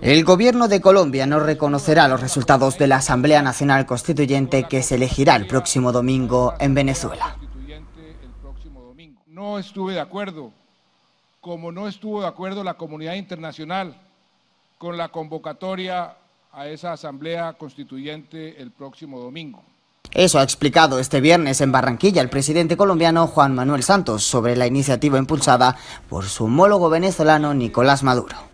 El gobierno de Colombia no reconocerá los resultados de la Asamblea Nacional Constituyente que se elegirá el próximo domingo en Venezuela. No estuve de acuerdo, como no estuvo de acuerdo la comunidad internacional con la convocatoria a esa Asamblea Constituyente el próximo domingo. Eso ha explicado este viernes en Barranquilla el presidente colombiano Juan Manuel Santos sobre la iniciativa impulsada por su homólogo venezolano Nicolás Maduro.